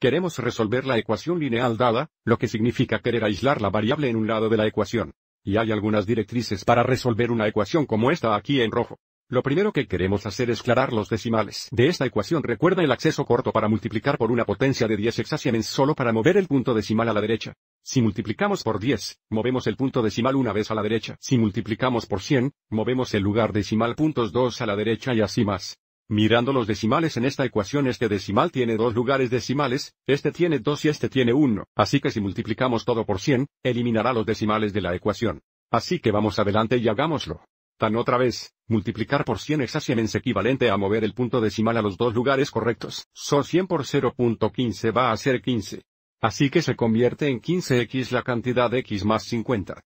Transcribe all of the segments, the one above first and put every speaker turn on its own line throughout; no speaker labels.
Queremos resolver la ecuación lineal dada, lo que significa querer aislar la variable en un lado de la ecuación. Y hay algunas directrices para resolver una ecuación como esta aquí en rojo. Lo primero que queremos hacer es clarar los decimales de esta ecuación. Recuerda el acceso corto para multiplicar por una potencia de 10 hexasiemens solo para mover el punto decimal a la derecha. Si multiplicamos por 10, movemos el punto decimal una vez a la derecha. Si multiplicamos por 100, movemos el lugar decimal puntos 2 a la derecha y así más. Mirando los decimales en esta ecuación este decimal tiene dos lugares decimales, este tiene dos y este tiene 1, así que si multiplicamos todo por 100, eliminará los decimales de la ecuación. Así que vamos adelante y hagámoslo. Tan otra vez, multiplicar por 100 exactamente equivalente a mover el punto decimal a los dos lugares correctos. Son 100 por 0.15 va a ser 15. Así que se convierte en 15x la cantidad de x más 50.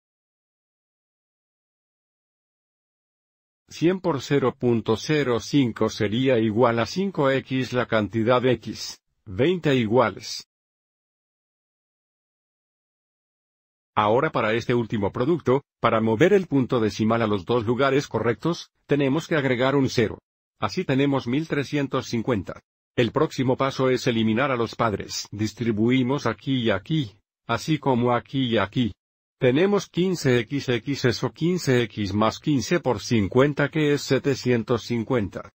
100 por 0.05 sería igual a 5x la cantidad x, 20 iguales. Ahora para este último producto, para mover el punto decimal a los dos lugares correctos, tenemos que agregar un 0. Así tenemos 1350. El próximo paso es eliminar a los padres. Distribuimos aquí y aquí, así como aquí y aquí. Tenemos 15xx o 15x más 15 por 50 que es 750.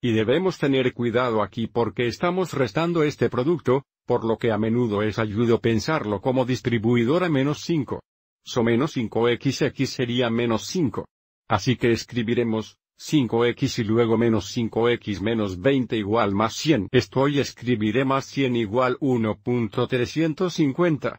Y debemos tener cuidado aquí porque estamos restando este producto, por lo que a menudo es ayudo pensarlo como distribuidora menos 5. So menos 5xx sería menos 5. Así que escribiremos, 5x y luego menos 5x menos 20 igual más 100. Esto y escribiré más 100 igual 1.350.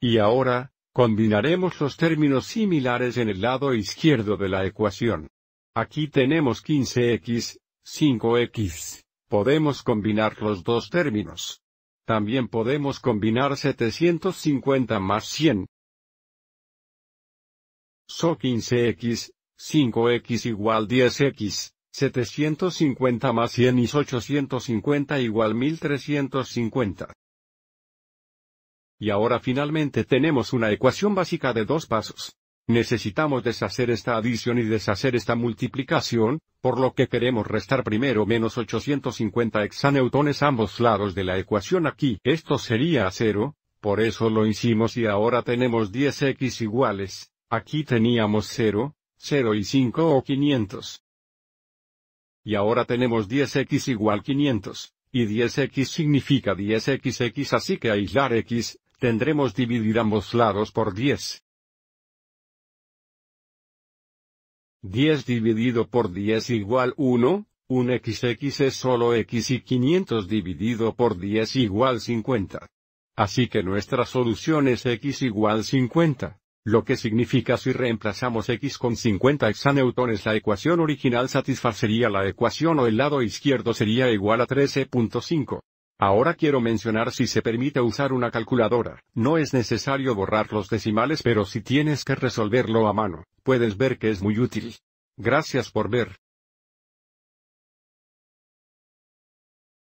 Y ahora, combinaremos los términos similares en el lado izquierdo de la ecuación. Aquí tenemos 15x, 5x. Podemos combinar los dos términos. También podemos combinar 750 más 100. So 15x, 5x igual 10x, 750 más 100 y 850 igual 1350. Y ahora finalmente tenemos una ecuación básica de dos pasos. Necesitamos deshacer esta adición y deshacer esta multiplicación, por lo que queremos restar primero menos 850 hexaneutones ambos lados de la ecuación aquí. Esto sería 0, por eso lo hicimos y ahora tenemos 10x iguales, aquí teníamos 0, 0 y 5 o 500. Y ahora tenemos 10x igual 500, y 10x significa 10xx así que aislar x, tendremos dividir ambos lados por 10. 10 dividido por 10 igual 1, un xx es solo x y 500 dividido por 10 igual 50. Así que nuestra solución es x igual 50. Lo que significa si reemplazamos x con 50 hexaneutones, la ecuación original satisfacería la ecuación o el lado izquierdo sería igual a 13.5. Ahora quiero mencionar si se permite usar una calculadora, no es necesario borrar los decimales pero si tienes que resolverlo a mano, puedes ver que es muy útil. Gracias por ver.